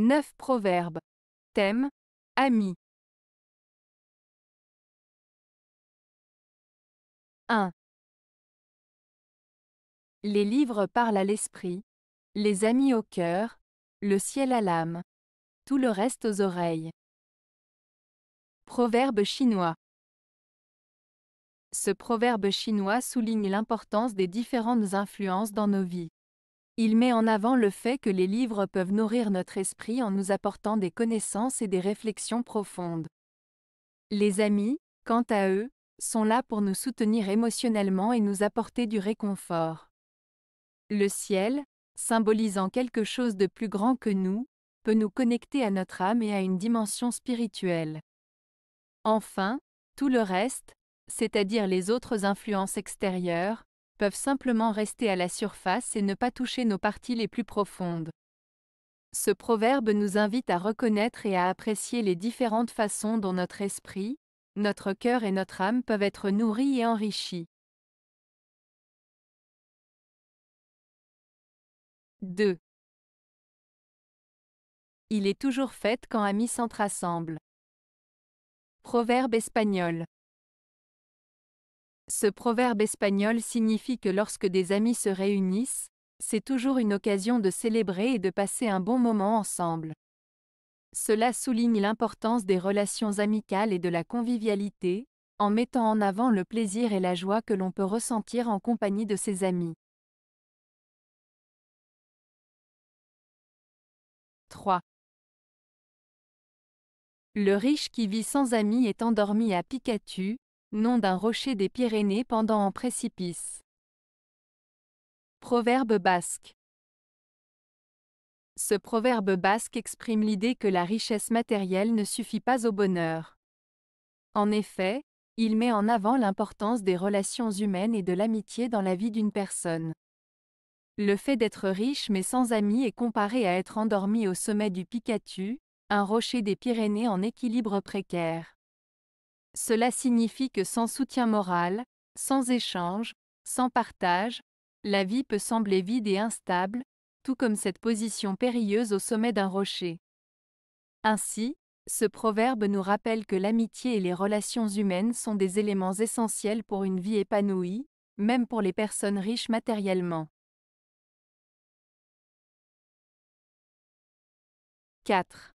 9 proverbes. Thème Amis. 1. Les livres parlent à l'esprit, les amis au cœur, le ciel à l'âme, tout le reste aux oreilles. Proverbe chinois. Ce proverbe chinois souligne l'importance des différentes influences dans nos vies. Il met en avant le fait que les livres peuvent nourrir notre esprit en nous apportant des connaissances et des réflexions profondes. Les amis, quant à eux, sont là pour nous soutenir émotionnellement et nous apporter du réconfort. Le ciel, symbolisant quelque chose de plus grand que nous, peut nous connecter à notre âme et à une dimension spirituelle. Enfin, tout le reste, c'est-à-dire les autres influences extérieures, peuvent simplement rester à la surface et ne pas toucher nos parties les plus profondes. Ce proverbe nous invite à reconnaître et à apprécier les différentes façons dont notre esprit, notre cœur et notre âme peuvent être nourris et enrichis. 2. Il est toujours fait quand amis s'entrassemblent. Proverbe espagnol. Ce proverbe espagnol signifie que lorsque des amis se réunissent, c'est toujours une occasion de célébrer et de passer un bon moment ensemble. Cela souligne l'importance des relations amicales et de la convivialité, en mettant en avant le plaisir et la joie que l'on peut ressentir en compagnie de ses amis. 3. Le riche qui vit sans amis est endormi à Picatu. Nom d'un rocher des Pyrénées pendant en précipice. Proverbe basque. Ce proverbe basque exprime l'idée que la richesse matérielle ne suffit pas au bonheur. En effet, il met en avant l'importance des relations humaines et de l'amitié dans la vie d'une personne. Le fait d'être riche mais sans amis est comparé à être endormi au sommet du Picatu, un rocher des Pyrénées en équilibre précaire. Cela signifie que sans soutien moral, sans échange, sans partage, la vie peut sembler vide et instable, tout comme cette position périlleuse au sommet d'un rocher. Ainsi, ce proverbe nous rappelle que l'amitié et les relations humaines sont des éléments essentiels pour une vie épanouie, même pour les personnes riches matériellement. 4.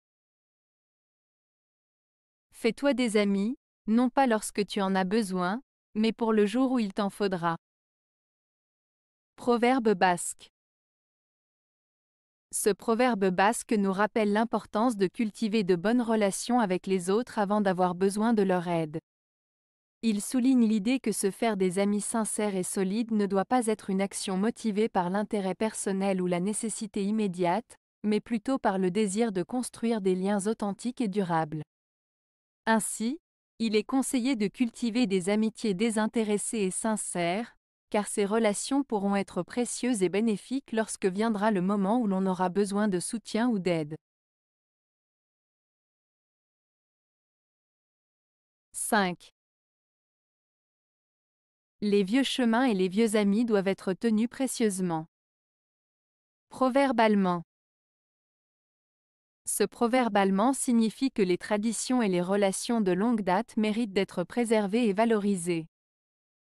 Fais-toi des amis, non pas lorsque tu en as besoin, mais pour le jour où il t'en faudra. Proverbe basque. Ce proverbe basque nous rappelle l'importance de cultiver de bonnes relations avec les autres avant d'avoir besoin de leur aide. Il souligne l'idée que se faire des amis sincères et solides ne doit pas être une action motivée par l'intérêt personnel ou la nécessité immédiate, mais plutôt par le désir de construire des liens authentiques et durables. Ainsi, il est conseillé de cultiver des amitiés désintéressées et sincères, car ces relations pourront être précieuses et bénéfiques lorsque viendra le moment où l'on aura besoin de soutien ou d'aide. 5. Les vieux chemins et les vieux amis doivent être tenus précieusement. Proverbe allemand. Ce proverbe allemand signifie que les traditions et les relations de longue date méritent d'être préservées et valorisées.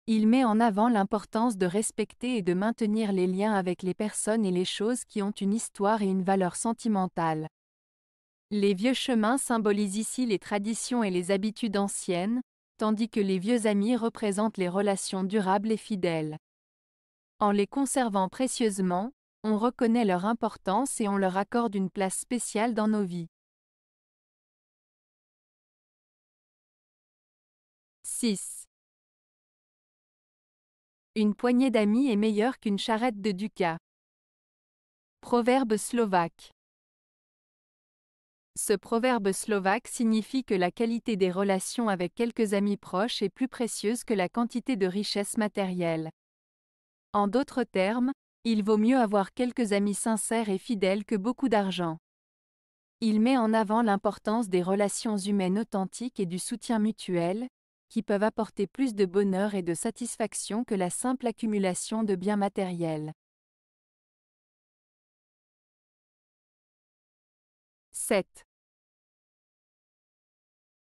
Il met en avant l'importance de respecter et de maintenir les liens avec les personnes et les choses qui ont une histoire et une valeur sentimentale. Les vieux chemins symbolisent ici les traditions et les habitudes anciennes, tandis que les vieux amis représentent les relations durables et fidèles. En les conservant précieusement, on reconnaît leur importance et on leur accorde une place spéciale dans nos vies. 6. Une poignée d'amis est meilleure qu'une charrette de ducat. Proverbe slovaque. Ce proverbe slovaque signifie que la qualité des relations avec quelques amis proches est plus précieuse que la quantité de richesses matérielles. En d'autres termes, il vaut mieux avoir quelques amis sincères et fidèles que beaucoup d'argent. Il met en avant l'importance des relations humaines authentiques et du soutien mutuel, qui peuvent apporter plus de bonheur et de satisfaction que la simple accumulation de biens matériels. 7.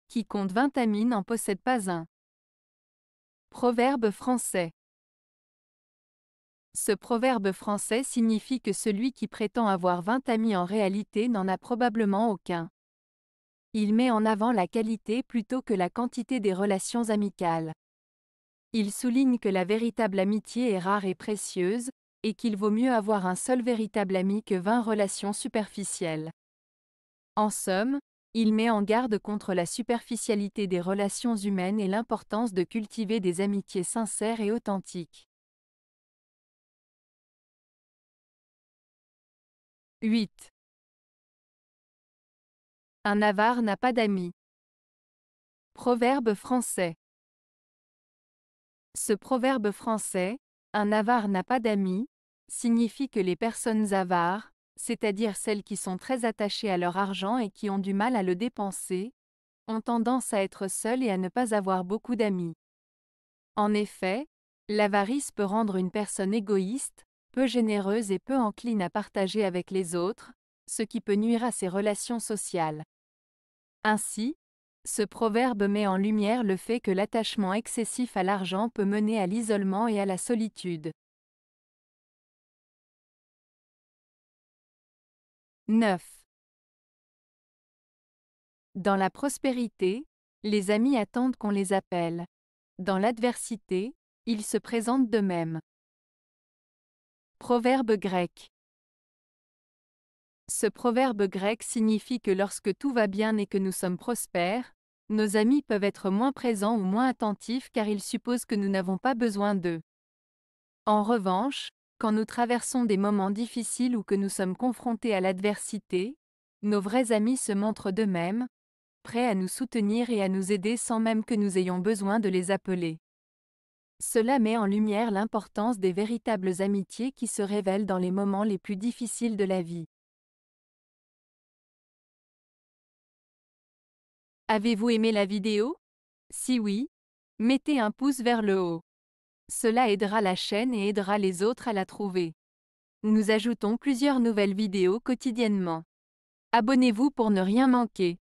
Qui compte 20 amis n'en possède pas un. Proverbe français. Ce proverbe français signifie que celui qui prétend avoir 20 amis en réalité n'en a probablement aucun. Il met en avant la qualité plutôt que la quantité des relations amicales. Il souligne que la véritable amitié est rare et précieuse, et qu'il vaut mieux avoir un seul véritable ami que 20 relations superficielles. En somme, il met en garde contre la superficialité des relations humaines et l'importance de cultiver des amitiés sincères et authentiques. 8. Un avare n'a pas d'amis. Proverbe français. Ce proverbe français, un avare n'a pas d'amis, signifie que les personnes avares, c'est-à-dire celles qui sont très attachées à leur argent et qui ont du mal à le dépenser, ont tendance à être seules et à ne pas avoir beaucoup d'amis. En effet, l'avarice peut rendre une personne égoïste, peu généreuse et peu encline à partager avec les autres, ce qui peut nuire à ses relations sociales. Ainsi, ce proverbe met en lumière le fait que l'attachement excessif à l'argent peut mener à l'isolement et à la solitude. 9. Dans la prospérité, les amis attendent qu'on les appelle. Dans l'adversité, ils se présentent d'eux-mêmes. Proverbe grec. Ce proverbe grec signifie que lorsque tout va bien et que nous sommes prospères, nos amis peuvent être moins présents ou moins attentifs car ils supposent que nous n'avons pas besoin d'eux. En revanche, quand nous traversons des moments difficiles ou que nous sommes confrontés à l'adversité, nos vrais amis se montrent d'eux-mêmes, prêts à nous soutenir et à nous aider sans même que nous ayons besoin de les appeler. Cela met en lumière l'importance des véritables amitiés qui se révèlent dans les moments les plus difficiles de la vie. Avez-vous aimé la vidéo Si oui, mettez un pouce vers le haut. Cela aidera la chaîne et aidera les autres à la trouver. Nous ajoutons plusieurs nouvelles vidéos quotidiennement. Abonnez-vous pour ne rien manquer.